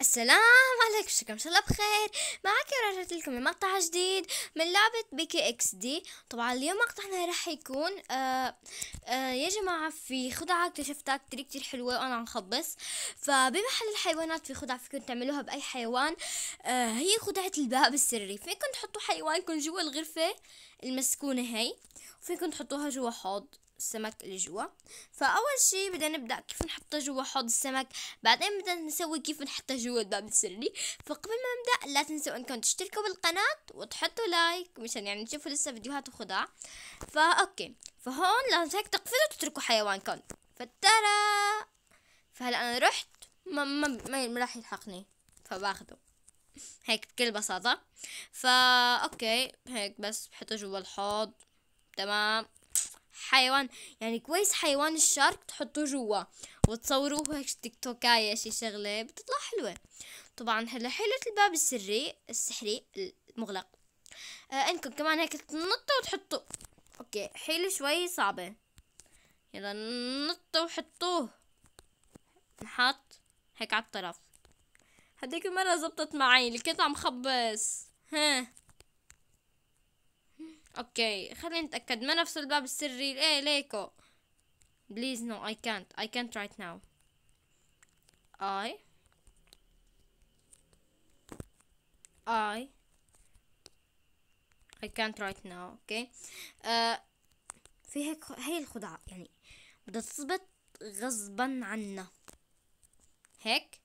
السلام عليكم شكرا ان شاء الله بخير معك رجعت لكم لمقطع جديد من لعبة بيكي اكس دي طبعا اليوم مقطعنا راح يكون آآ آه، آآ آه، يا جماعة في خدعة اكتشفتها كتير كتير حلوة وانا عم خبص فبمحل الحيوانات في خدعة فيكم تعملوها باي حيوان آه، هي خدعة الباب السري فيكم تحطوا حيوانكم جوا الغرفة المسكونة هي وفيكم تحطوها جوا حوض السمك اللي جوا فاول شي بدنا نبدا كيف نحطه جوا حوض السمك بعدين بدنا نسوي كيف نحطه جوا الباب السري فقبل ما نبدا لا تنسوا انكم تشتركوا بالقناه وتحطوا لايك مشان يعني تشوفوا لسه فيديوهات فا فاوكي فهون لازم هيك تقفلوا وتتركوا حيوانكم فترى فهلا انا رحت ما ما ما راح يلحقني فباخده هيك بكل بساطة فا اوكي هيك بس بحطه جوا الحوض تمام حيوان يعني كويس حيوان الشارك تحطوه جوا وتصوروه هيك تيك توكاية شي شغلة بتطلع حلوة طبعا هلا حيلة الباب السري السحري المغلق آه انكم كمان هيك تنطوا وتحطوا اوكي حيلة شوي صعبة يلا نطوا وحطوه نحط هيك على الطرف هديك المرة زبطت معي اللي كنت عم خبص ها اوكي خلينا نتاكد ما نفس الباب السري ايه ليكو بليز نو اي كانت اي كانت رايت ناو اي اي اي كانت right now اوكي آه، في هيك هي الخدعة يعني بدها تثبت غصبا عنا هيك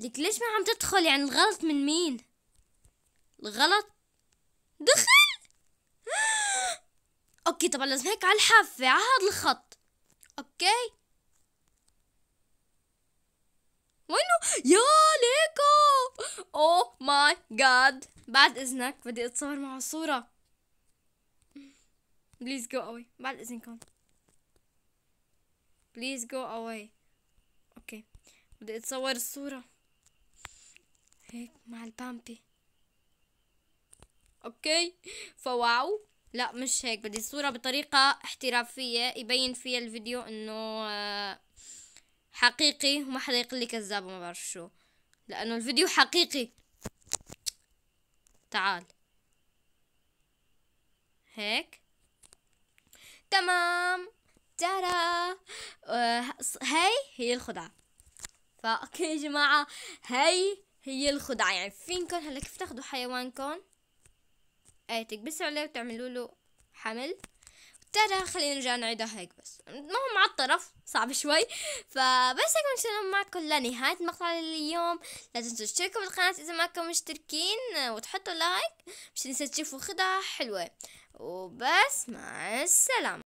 لك ليش ما عم تدخل يعني الغلط من مين الغلط دخل اوكي طبعا لازم هيك على الحافة على هذا الخط اوكي وينه يا ليكو او ماي جاد بعد اذنك بدي اتصور معه صورة بليز جو اواي بعد اذنكم بليز جو اواي اوكي بدي اتصور الصورة هيك مع البامبي اوكي فواو لا مش هيك بدي الصورة بطريقة احترافية يبين فيها الفيديو انه آه، حقيقي وما حدا يقول لي كذاب وما بعرف شو لانه الفيديو حقيقي تعال هيك تمام ترى آه، هاي هي الخدعة فا اوكي يا جماعة هاي هي الخدعة يعني فينكم هلا كيف تاخدوا حيوانكم آه تكبسوا عليه وتعملوا له حمل ترى خلينا نرجع نعيدها هيك بس ما هو مع الطرف صعب شوي فبس هيك نكون معكم لنهاية مقطع اليوم لا تنسوا تشتركوا بالقناة إذا ما كنتم مشتركين وتحطوا لايك مش تنسوا تشوفوا خدع حلوة وبس مع السلامة